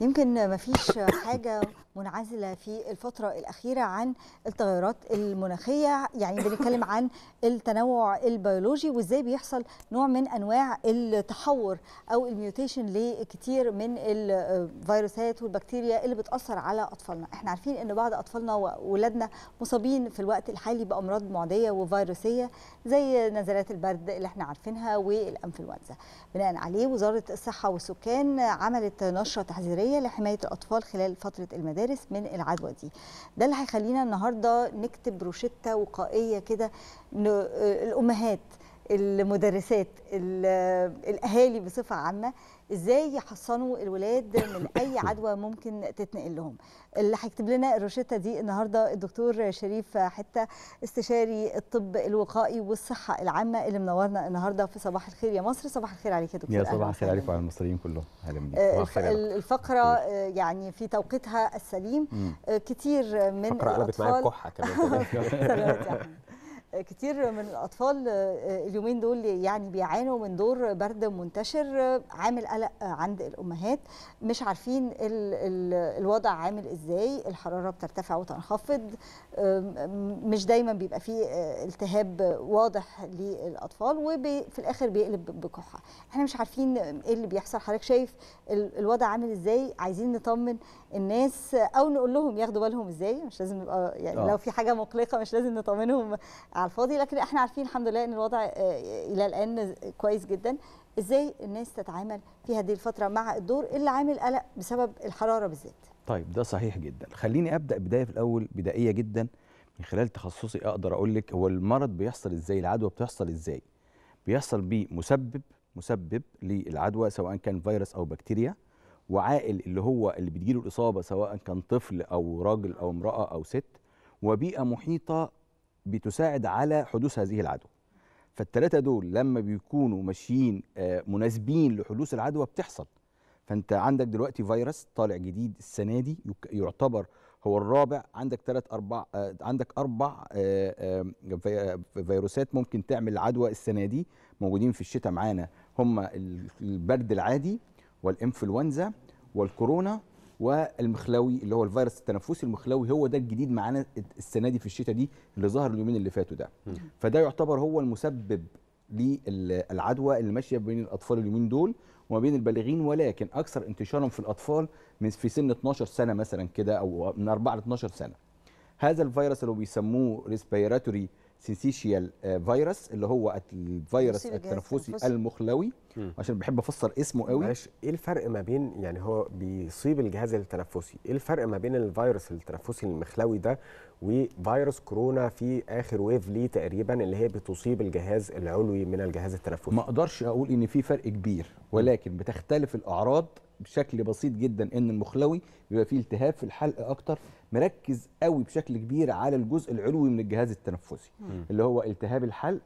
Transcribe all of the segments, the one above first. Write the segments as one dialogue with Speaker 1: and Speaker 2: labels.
Speaker 1: يمكن ما فيش حاجه منعزلة في الفترة الأخيرة عن التغيرات المناخية يعني بنتكلم عن التنوع البيولوجي وإزاي بيحصل نوع من أنواع التحور أو الميوتيشن لكتير من الفيروسات والبكتيريا اللي بتأثر على أطفالنا احنا عارفين أن بعض أطفالنا وأولادنا مصابين في الوقت الحالي بأمراض معدية وفيروسية زي نزلات البرد اللي احنا عارفينها والانفلونزا بناء عليه وزاره الصحه والسكان عملت نشره تحذيريه لحمايه الاطفال خلال فتره المدارس المدارس من العدوى دي ده اللي هيخلينا النهارده نكتب روشته وقائيه كده آه، الامهات المدرسات الاهالي بصفه عامه ازاي يحصنوا الولاد من اي عدوى ممكن تتنقل لهم اللي هيكتب لنا الروشته دي النهارده الدكتور شريف حته استشاري الطب الوقائي والصحه العامه اللي منورنا النهارده في صباح الخير يا مصر صباح الخير عليك يا دكتور يا صباح الخير عليك
Speaker 2: وعلى المصريين كلهم اهلا بيك آه،
Speaker 1: الفقره آه، يعني في توقيتها السليم آه، كتير من فقره قلبت معايا بكحه كمان كتير من الأطفال آه، اليومين دول يعني بيعانوا من دور برد منتشر عامل قلق عند الأمهات مش عارفين الوضع عامل إزاي الحرارة بترتفع وتنخفض مش دايما بيبقى فيه آه، التهاب واضح للأطفال وفي الآخر بيقلب بكحة احنا مش عارفين ايه اللي بيحصل حضرتك شايف الوضع عامل إزاي عايزين نطمن الناس أو نقول لهم ياخدوا بالهم إزاي مش لازم نبقى يعني آه. لو في حاجة مقلقة مش لازم نطمنهم على الفاضي لكن احنا عارفين الحمد لله ان الوضع آه، الى الان كويس جدا ازاي الناس تتعامل في هذه الفتره مع الدور اللي عامل قلق بسبب الحراره بالذات
Speaker 3: طيب ده صحيح جدا خليني ابدا بدايه في الاول بدائيه جدا من خلال تخصصي اقدر اقول لك هو المرض بيحصل ازاي العدوى بتحصل ازاي بيحصل بيه مسبب مسبب للعدوى سواء كان فيروس او بكتيريا وعائل اللي هو اللي بتجيله الاصابه سواء كان طفل او راجل او امراه او ست وبيئه محيطه بتساعد على حدوث هذه العدوى فالتلاتة دول لما بيكونوا ماشيين آه، مناسبين لحدوث العدوى بتحصل فانت عندك دلوقتي فيروس طالع جديد السنه دي يعتبر هو الرابع عندك ثلاث اربع آه، عندك اربع آه، فيروسات ممكن تعمل عدوى السنه دي موجودين في الشتاء معانا هم البرد العادي والانفلونزا والكورونا والمخلوي اللي هو الفيروس التنفسي المخلوي هو ده الجديد معانا السنه دي في الشتاء دي اللي ظهر اليومين اللي فاتوا ده فده يعتبر هو المسبب للعدوى اللي ماشيه بين الاطفال اليومين دول وما بين البالغين ولكن اكثر انتشارا في الاطفال من في سن 12 سنه مثلا كده او من 4 ل 12 سنه هذا الفيروس اللي بيسموه ريسبيراتوري سينسيشيال آه، فيروس اللي هو الفيروس التنفسي المخلوي م. عشان بحب افسر اسمه قوي ايه الفرق ما بين يعني
Speaker 2: هو بيصيب الجهاز التنفسي ايه الفرق ما بين الفيروس التنفسي المخلوي ده وفيروس كورونا في اخر ويف ليه تقريبا اللي هي بتصيب الجهاز العلوي من الجهاز
Speaker 3: التنفسي ما اقدرش اقول ان في فرق كبير ولكن بتختلف الاعراض بشكل بسيط جدا ان المخلوي بيبقى فيه التهاب في الحلق اكتر مركز قوي بشكل كبير على الجزء العلوي من الجهاز التنفسي م. اللي هو التهاب الحلق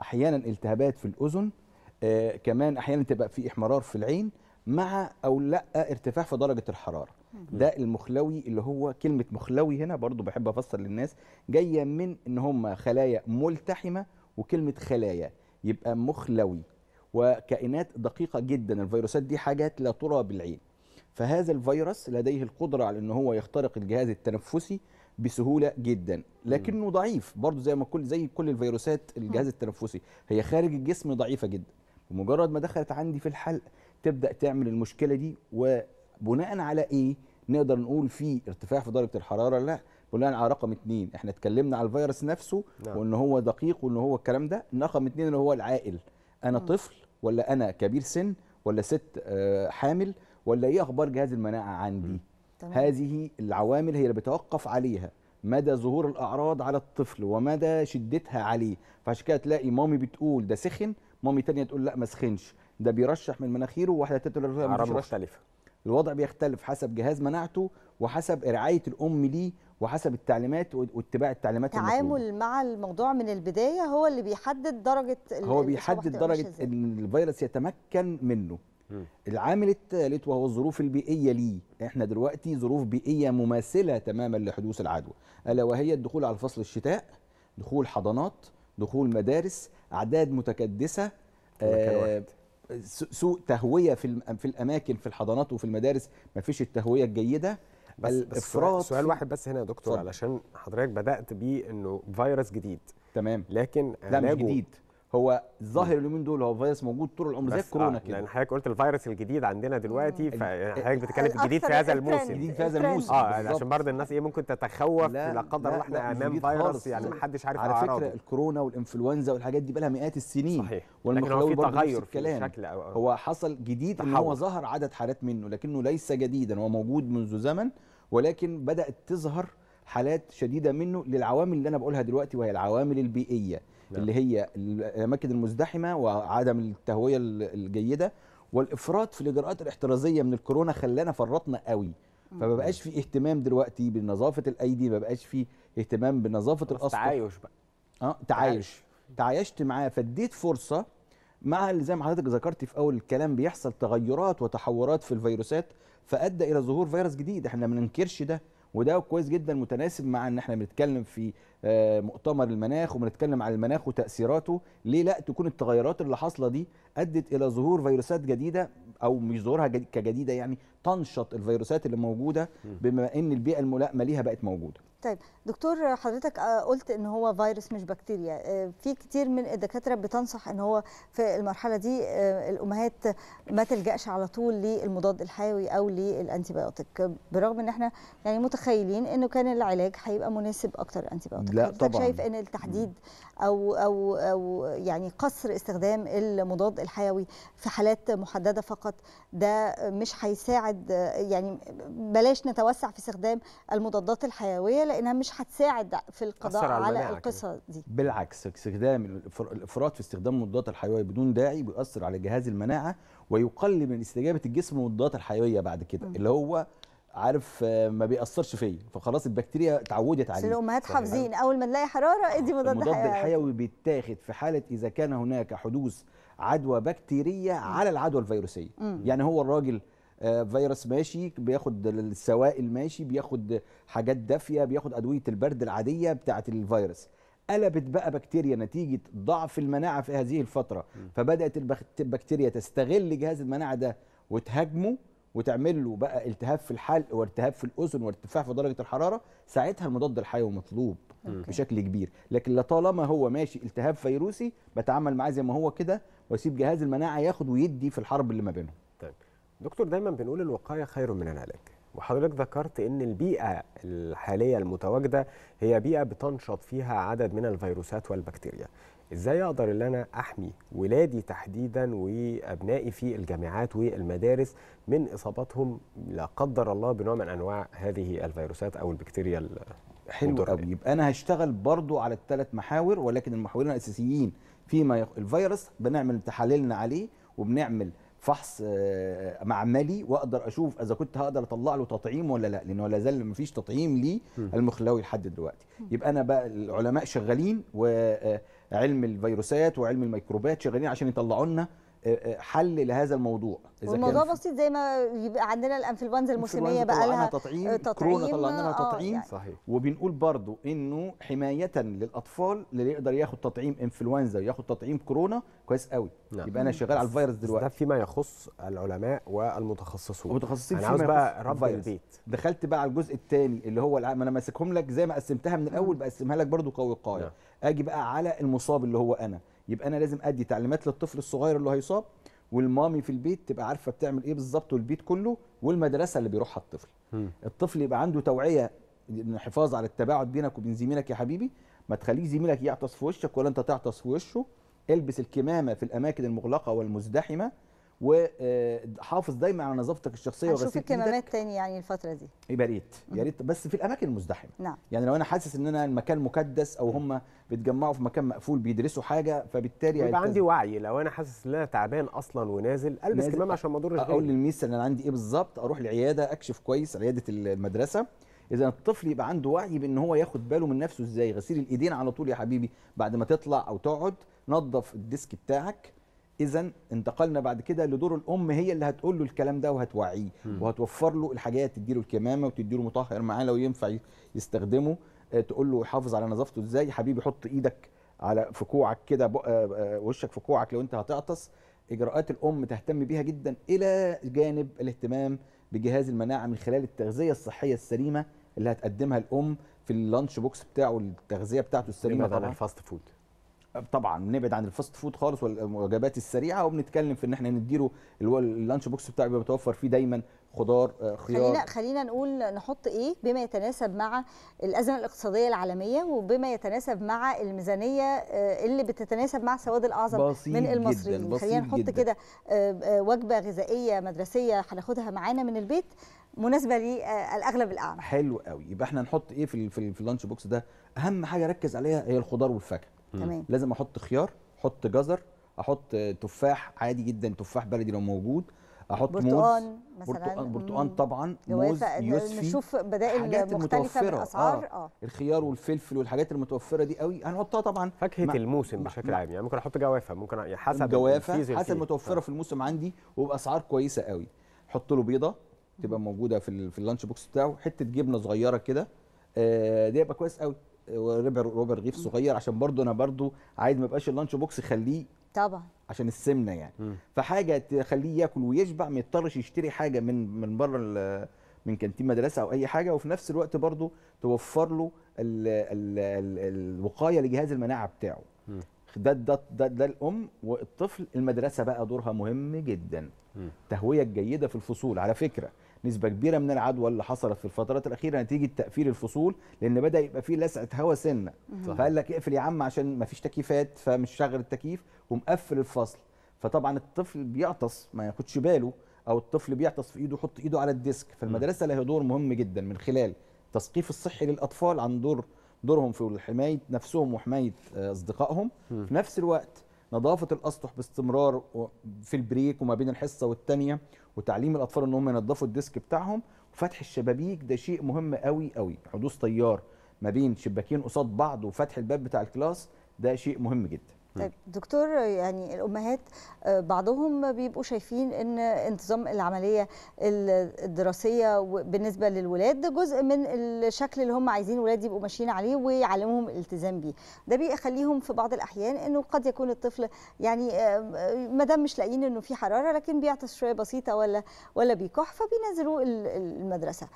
Speaker 3: احيانا التهابات في الاذن آه كمان احيانا تبقى في احمرار في العين مع او لا ارتفاع في درجه الحراره ده المخلوي اللي هو كلمه مخلوي هنا برضو بحب افسر للناس جايه من ان هم خلايا ملتحمه وكلمه خلايا يبقى مخلوي وكائنات دقيقه جدا الفيروسات دي حاجات لا ترى بالعين فهذا الفيروس لديه القدره على ان هو يخترق الجهاز التنفسي بسهوله جدا لكنه ضعيف برضو زي ما كل زي كل الفيروسات الجهاز التنفسي هي خارج الجسم ضعيفه جدا بمجرد ما دخلت عندي في الحلق تبدا تعمل المشكله دي و بناء على ايه نقدر نقول في ارتفاع في درجه الحراره لا بناء على رقم اتنين احنا اتكلمنا على الفيروس نفسه نعم. وان هو دقيق وان هو الكلام ده رقم اتنين اللي هو العائل انا م. طفل ولا انا كبير سن ولا ست آه، حامل ولا ايه اخبار جهاز المناعه عندي طبعا. هذه العوامل هي اللي بتوقف عليها مدى ظهور الاعراض على الطفل ومدى شدتها عليه فعشان كده تلاقي مامي بتقول ده سخن مامي تانية تقول لا ما سخنش ده بيرشح من مناخيره واحده تقول له مش مختلفه الوضع بيختلف حسب جهاز مناعته وحسب رعايه الام ليه وحسب التعليمات واتباع التعليمات التعامل
Speaker 1: مع الموضوع من البدايه هو اللي بيحدد درجه هو بيحدد درجه
Speaker 3: ان الفيروس يتمكن منه م. العامل الثالث وهو الظروف البيئيه ليه احنا دلوقتي ظروف بيئيه مماثله تماما لحدوث العدوى الا وهي الدخول على فصل الشتاء دخول حضانات دخول مدارس اعداد متكدسه آه سوء تهويه في في الاماكن في الحضانات وفي المدارس ما فيش التهويه الجيده بس بس سؤال واحد
Speaker 2: بس هنا يا دكتور صدق.
Speaker 3: علشان حضرتك
Speaker 2: بدات بيه انه فيروس جديد تمام لكن لا مش جديد هو ظاهر اليومين دول هو فيروس موجود طول العمر زي الكورونا آه، كده لان حضرتك قلت الفيروس الجديد عندنا دلوقتي فحضرتك بتتكلم في الجديد في هذا الموسم الجديد في هذا الموسم اه عشان برضه الناس ايه ممكن تتخوف لا, قدر الله احنا امام فيروس يعني ما يعني حدش عارف على فكره عارف.
Speaker 3: الكورونا والانفلونزا والحاجات دي بقى لها مئات السنين صحيح لكن هو في تغير في الشكل أو أو هو حصل جديد ان هو ظهر عدد حالات منه لكنه ليس جديدا هو موجود منذ زمن ولكن بدات تظهر حالات شديده منه للعوامل اللي انا بقولها دلوقتي وهي العوامل البيئيه نعم. اللي هي الاماكن المزدحمه وعدم التهويه الجيده والافراط في الاجراءات الاحترازيه من الكورونا خلانا فرطنا قوي فما بقاش في اهتمام دلوقتي بنظافه الايدي ما بقاش في اهتمام بنظافه الاسطح تعايش بقى اه تعايش تعايشت معاه فاديت فرصه مع اللي زي ما حضرتك ذكرتي في اول الكلام بيحصل تغيرات وتحورات في الفيروسات فادى الى ظهور فيروس جديد احنا ما ننكرش ده وده كويس جدا متناسب مع ان احنا بنتكلم في آه، مؤتمر المناخ وبنتكلم عن المناخ وتاثيراته ليه لا تكون التغيرات اللي حاصله دي ادت الى ظهور فيروسات جديده او مش ظهورها كجديده يعني تنشط الفيروسات اللي موجوده بما ان البيئه الملائمه ليها بقت موجوده
Speaker 1: طيب دكتور حضرتك آه، قلت ان هو فيروس مش بكتيريا آه، في كتير من الدكاتره بتنصح ان هو في المرحله دي الامهات ما تلجاش على طول للمضاد الحيوي او للانتيبيوتيك برغم ان احنا يعني متخيلين انه كان العلاج هيبقى مناسب اكتر الانتيبيوتيك لا طبعا شايف ان التحديد او او او يعني قصر استخدام المضاد الحيوي في حالات محدده فقط ده مش هيساعد يعني بلاش نتوسع في استخدام المضادات الحيويه لانها مش هتساعد في القضاء على, على القصه
Speaker 3: دي بالعكس استخدام الافراط في استخدام المضادات الحيويه بدون داعي بيؤثر على جهاز المناعه ويقلل من استجابه الجسم للمضادات الحيويه بعد كده اللي هو عارف آه، ما بيأثرش فيا فخلاص البكتيريا اتعودت عليه الامهات حافظين
Speaker 1: يعني؟ اول ما نلاقي حراره ادي مضاد حيوي المضاد الحيوي
Speaker 3: بيتاخد في حاله اذا كان هناك حدوث عدوى بكتيريه على العدوى الفيروسيه م. يعني هو الراجل آه، فيروس ماشي بياخد السوائل ماشي بياخد حاجات دافيه بياخد ادويه البرد العاديه بتاعه الفيروس قلبت بقى بكتيريا نتيجه ضعف المناعه في هذه الفتره فبدات البكتيريا تستغل جهاز المناعه ده وتهاجمه وتعمل له بقى التهاب في الحلق والتهاب في الاذن وارتفاع في درجه الحراره ساعتها المضاد الحيوي مطلوب أوكي. بشكل كبير لكن لطالما هو ماشي التهاب فيروسي بتعامل معاه زي ما هو كده واسيب جهاز المناعه ياخد ويدي في الحرب اللي ما بينهم
Speaker 2: طيب دكتور دايما بنقول الوقايه خير من العلاج وحضرتك ذكرت ان البيئه الحاليه المتواجده هي بيئه بتنشط فيها عدد من الفيروسات والبكتيريا ازاي اقدر ان انا احمي ولادي تحديدا وابنائي في الجامعات والمدارس من اصابتهم لا قدر الله بنوع من انواع هذه الفيروسات او البكتيريا حلو قوي يبقى انا
Speaker 3: هشتغل برضو على الثلاث محاور ولكن المحورين الاساسيين فيما يخ... الفيروس بنعمل تحاليلنا عليه وبنعمل فحص آه، آه، معملي واقدر اشوف اذا كنت هقدر اطلع له تطعيم ولا لا لانه لا زال ما فيش تطعيم للمخلاوي لحد دلوقتي يبقى انا بقى العلماء شغالين و آه، علم الفيروسات وعلم الميكروبات شغالين عشان يطلعوا لنا حل لهذا الموضوع اذا والموضوع كان
Speaker 1: بسيط زي ما يبقى عندنا الانفلونزا الموسميه بقى لها تطعيم, تطعيم كورونا طلعنا لها آه، تطعيم يعني. صحيح
Speaker 3: وبنقول برضو انه حمايه للاطفال اللي يقدر ياخد تطعيم انفلونزا وياخد تطعيم كورونا كويس قوي نعم. يبقى انا شغال على الفيروس دلوقتي ده فيما يخص العلماء والمتخصصون المتخصصين فيما يخص بقى رب البيت دخلت بقى على الجزء الثاني اللي هو ما انا ماسكهم لك زي ما قسمتها من الاول بقسمها لك برضو قوي قايه نعم. اجي بقى على المصاب اللي هو انا يبقى انا لازم ادي تعليمات للطفل الصغير اللي هيصاب والمامي في البيت تبقى عارفه بتعمل ايه بالظبط والبيت كله والمدرسه اللي بيروحها الطفل م. الطفل يبقى عنده توعيه حفاظ على التباعد بينك وبين زميلك يا حبيبي ما تخليه زميلك يعطس في وشك ولا انت تعطس في وشه البس الكمامه في الاماكن المغلقه والمزدحمه وحافظ دايما على نظافتك الشخصيه وغسيل ايدك الكمامات
Speaker 1: تاني يعني الفتره دي
Speaker 3: يبقى ريت يا ريت بس في الاماكن المزدحمه نعم يعني لو انا حاسس ان انا المكان مكدس او هم بيتجمعوا في مكان مقفول بيدرسوا حاجه فبالتالي يبقى عندي وعي لو انا حاسس ان انا تعبان اصلا ونازل البس كمامه عشان ما اضرش اقول للميس ان انا عندي ايه بالظبط اروح العياده اكشف كويس عياده المدرسه اذا الطفل يبقى عنده وعي بان هو ياخد باله من نفسه ازاي غسيل الايدين على طول يا حبيبي بعد ما تطلع او تقعد نظف الديسك بتاعك اذا انتقلنا بعد كده لدور الام هي اللي هتقول له الكلام ده وهتوعيه وهتوفر له تدي تديله الكمامه وتديله مطهر معاه لو ينفع يستخدمه آه، تقول له يحافظ على نظافته ازاي حبيبي حط ايدك على في كوعك كده آه، آه، وشك في كوعك لو انت هتعطس اجراءات الام تهتم بيها جدا الى جانب الاهتمام بجهاز المناعه من خلال التغذيه الصحيه السليمه اللي هتقدمها الام في اللانش بوكس بتاعه التغذيه بتاعته السليمه طبعا الفاست فود طبعا نبعد عن الفاست فود خالص والوجبات السريعه وبنتكلم في ان احنا نديله اللي هو اللانش بوكس بتاعه بيبقى متوفر فيه دايما خضار آه، خيار خلينا
Speaker 1: خلينا نقول نحط ايه بما يتناسب مع الازمه الاقتصاديه العالميه وبما يتناسب مع الميزانيه آه، اللي بتتناسب مع سواد الاعظم من المصريين خلينا نحط كده آه، وجبه غذائيه مدرسيه هناخدها معانا من البيت مناسبه للاغلب الاعمى
Speaker 3: حلو قوي يبقى احنا نحط ايه في اللانش بوكس ده اهم حاجه ركز عليها هي الخضار والفاكهه تمام لازم احط خيار احط جزر احط تفاح عادي جدا تفاح بلدي لو موجود احط برتقان موز مثلا برتقان, برتقان طبعا موز يوسفي نشوف بدائل مختلفه من آه. الاسعار آه. آه. الخيار والفلفل والحاجات المتوفره دي قوي هنحطها طبعا فاكهه مع الموسم بشكل عام يعني ممكن احط جوافه ممكن يعني حسب جوافه حسب المتوفره آه. في الموسم عندي وباسعار كويسه قوي احط له بيضه تبقى موجوده في, في اللانش بوكس بتاعه حته جبنه صغيره كده آه ده يبقى كويس قوي روبر غيف صغير عشان برضو انا برضو عايز ما يبقاش اللانش بوكس خليه طبعا عشان السمنه يعني فحاجه تخليه ياكل ويشبع ما يضطرش يشتري حاجه من من بره من كانتين مدرسه او اي حاجه وفي نفس الوقت برضو توفر له الـ الـ الـ الوقايه لجهاز المناعه بتاعه م. ده ده ده, ده الام والطفل المدرسه بقى دورها مهم جدا التهويه الجيده في الفصول على فكره نسبه كبيره من العدوى اللي حصلت في الفترات الاخيره نتيجه تقفيل الفصول لان بدا يبقى فيه لسعه هوا سنه فقال لك اقفل يا عم عشان ما فيش تكييفات فمش شغل التكييف ومقفل الفصل فطبعا الطفل بيعطس ما ياخدش باله او الطفل بيعطس في ايده يحط ايده على الديسك فالمدرسه لها دور مهم جدا من خلال تثقيف الصحي للاطفال عن دور دورهم في حمايه نفسهم وحمايه آه، اصدقائهم في نفس الوقت نظافه الاسطح باستمرار في البريك وما بين الحصه والثانيه وتعليم الاطفال ان هم ينظفوا الديسك بتاعهم وفتح الشبابيك ده شيء مهم قوي قوي حدوث طيار ما بين شباكين قصاد بعض وفتح الباب بتاع الكلاس ده شيء مهم جدا طيب
Speaker 1: دكتور يعني الامهات آه، بعضهم بيبقوا شايفين ان انتظام العمليه الدراسيه بالنسبه للولاد جزء من الشكل اللي هم عايزين الولاد يبقوا ماشيين عليه ويعلموهم الالتزام بيه ده بيخليهم في بعض الاحيان انه قد يكون الطفل يعني آه، ما دام مش لاقيين انه في حراره لكن بيعطس شويه بسيطه ولا ولا بيكح فبينزلوه المدرسه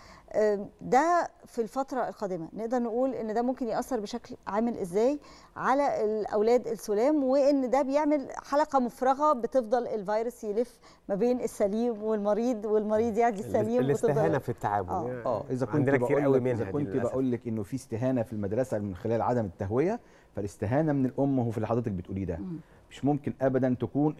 Speaker 1: ده في الفترة القادمة نقدر نقول ان ده ممكن يأثر بشكل عامل ازاي على الأولاد السلام وان ده بيعمل حلقة مفرغة بتفضل الفيروس يلف ما بين السليم والمريض والمريض يعدي السليم الاستهانة في
Speaker 3: التعامل اه, آه، اذا كنت اذا كنت بقول لك انه في استهانة في المدرسة من خلال عدم التهوية فالاستهانة من الأم هو في اللي حضرتك بتقوليه ده مش ممكن ابدا تكون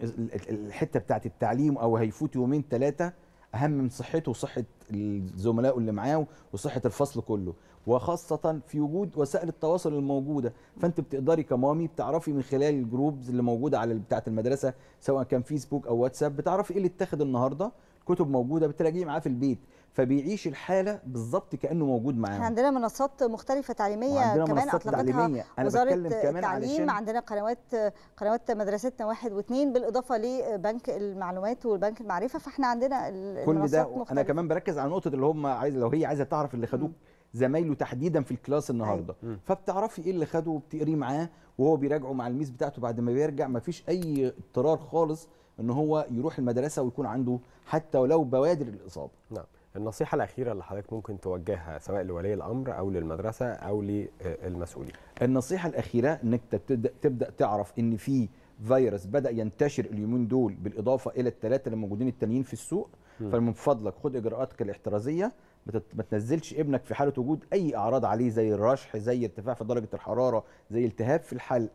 Speaker 3: الحته بتاعت التعليم او هيفوت يومين ثلاثه اهم من صحته وصحه الزملاء اللي معاه وصحه الفصل كله وخاصه في وجود وسائل التواصل الموجوده فانت بتقدري كمامي بتعرفي من خلال الجروبز اللي موجوده على بتاعه المدرسه سواء كان فيسبوك او واتساب بتعرفي ايه اللي اتاخد النهارده الكتب موجوده بتراجعيه معاه في البيت فبيعيش الحاله بالظبط كانه موجود معاهم احنا
Speaker 1: عندنا منصات مختلفه تعليميه وعندنا كمان منصات اطلقتها تعليمية. أنا وزاره كمان التعليم عندنا قنوات قنوات مدرستنا واحد واثنين بالاضافه لبنك المعلومات والبنك المعرفه فاحنا عندنا كل ده مختلفة. انا
Speaker 3: كمان بركز على نقطه اللي هم عايز لو هي عايزه تعرف اللي خدوه زمايله تحديدا في الكلاس النهارده أيوة. فبتعرفي ايه اللي خده وبتقريه معاه وهو بيراجعه مع الميز بتاعته بعد ما بيرجع مفيش اي اضطرار خالص ان هو يروح المدرسه ويكون عنده حتى ولو بوادر الاصابه نعم
Speaker 2: النصيحه الاخيره اللي حضرتك ممكن توجهها سواء لولي الامر او للمدرسه او للمسؤولين
Speaker 3: النصيحه الاخيره انك تبدا تبدا تعرف ان في فيروس بدا ينتشر اليومين دول بالاضافه الى الثلاثه اللي موجودين التانيين في السوق فمن فضلك خد اجراءاتك الاحترازيه ما تنزلش ابنك في حاله وجود اي اعراض عليه زي الرشح زي ارتفاع في درجه الحراره زي التهاب في الحلق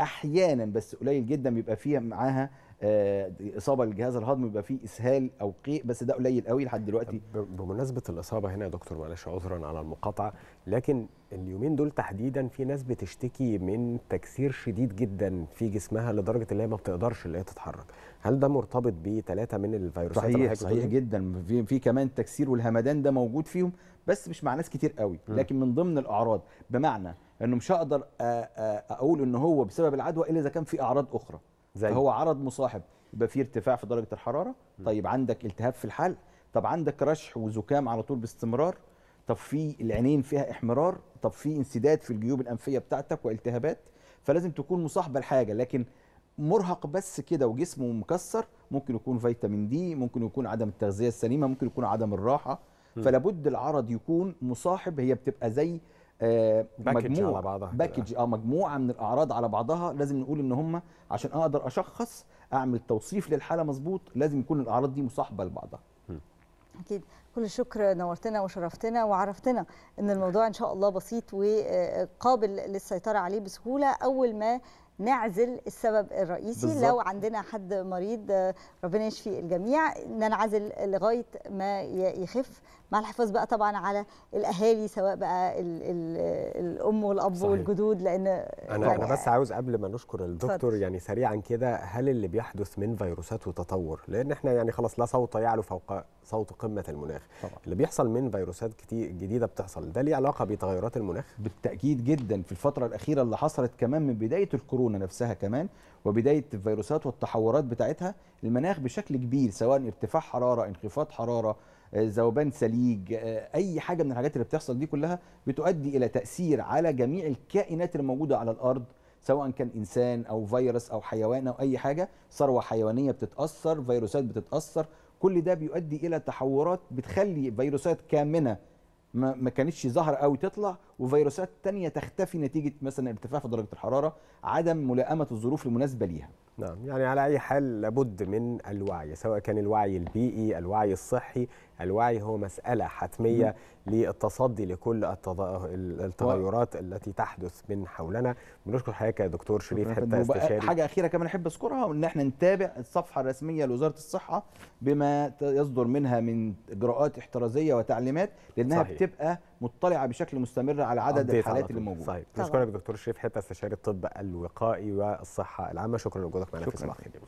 Speaker 3: احيانا بس قليل جدا بيبقى فيها معاها آه، اصابه للجهاز الهضمي بيبقى فيه اسهال او قيء بس ده قليل قوي لحد دلوقتي
Speaker 2: بمناسبه الاصابه هنا يا دكتور معلش عذرا على المقاطعه لكن اليومين دول تحديدا في ناس بتشتكي من تكسير شديد جدا في جسمها لدرجه ان هي ما بتقدرش اللي هي
Speaker 3: تتحرك هل ده مرتبط بثلاثه من الفيروسات صحيح صحيح جدا في, في كمان التكسير والهمدان ده موجود فيهم بس مش مع ناس كتير قوي لكن من ضمن الاعراض بمعنى انه مش هقدر اقول ان هو بسبب العدوى الا اذا كان في اعراض اخرى زي فهو عرض مصاحب يبقى في ارتفاع في درجه الحراره طيب عندك التهاب في الحلق طب عندك رشح وزكام على طول باستمرار طب في العينين فيها احمرار طب في انسداد في الجيوب الانفيه بتاعتك والتهابات فلازم تكون مصاحبه لحاجه لكن مرهق بس كده وجسمه مكسر ممكن يكون فيتامين دي ممكن يكون عدم التغذيه السليمه ممكن يكون عدم الراحه فلابد العرض يكون مصاحب هي بتبقى زي مجموعه آه، على بعضها باكج اه مجموعه من الاعراض على بعضها لازم نقول ان هم عشان اقدر اشخص اعمل توصيف للحاله مظبوط لازم يكون الاعراض دي مصاحبه لبعضها
Speaker 1: اكيد كل الشكر نورتنا وشرفتنا وعرفتنا ان الموضوع ان شاء الله بسيط وقابل للسيطره عليه بسهوله اول ما نعزل السبب الرئيسي بالزبط. لو عندنا حد مريض ربنا يشفي الجميع ننعزل لغايه ما يخف مع الحفاظ بقى طبعا على الاهالي سواء بقى الـ الـ الام والاب صحيح. والجدود لان انا يعني انا
Speaker 2: بس عاوز قبل ما نشكر الدكتور فضل. يعني سريعا كده هل اللي بيحدث من فيروسات وتطور لان احنا يعني خلاص لا صوت يعلو فوق صوت قمه المناخ طبعا.
Speaker 3: اللي بيحصل من فيروسات كتير جديده بتحصل ده ليه علاقه بتغيرات المناخ بالتاكيد جدا في الفتره الاخيره اللي حصلت كمان من بدايه الكورونا الكورونا نفسها كمان وبدايه الفيروسات والتحورات بتاعتها المناخ بشكل كبير سواء ارتفاع حراره انخفاض حراره آه، ذوبان سليج آه، اي حاجه من الحاجات اللي بتحصل دي كلها بتؤدي الى تاثير على جميع الكائنات الموجوده على الارض سواء كان انسان او فيروس او حيوان او اي حاجه ثروه حيوانيه بتتاثر فيروسات بتتاثر كل ده بيؤدي الى تحورات بتخلي فيروسات كامنه ما, ما كانتش ظاهره قوي تطلع وفيروسات تانية تختفي نتيجه مثلا ارتفاع في درجه الحراره عدم ملائمه الظروف المناسبه ليها نعم
Speaker 2: يعني على أي حال لابد من الوعي سواء كان الوعي البيئي الوعي الصحي الوعي هو مسألة حتمية مم. للتصدي لكل التغيرات التي تحدث من حولنا بنشكر حضرتك يا دكتور شريف حتى استشاري حاجة
Speaker 3: أخيرة كمان أحب أذكرها إن إحنا نتابع الصفحة الرسمية لوزارة الصحة بما يصدر منها من إجراءات احترازية وتعليمات لأنها صحيح. بتبقى مطلعة بشكل مستمر على عدد الحالات اللي موجودة صحيح نشكرك
Speaker 2: دكتور شريف حتى استشاري الطب الوقائي والصحة العامة شكرا لوجودك وفقت معنا في صباح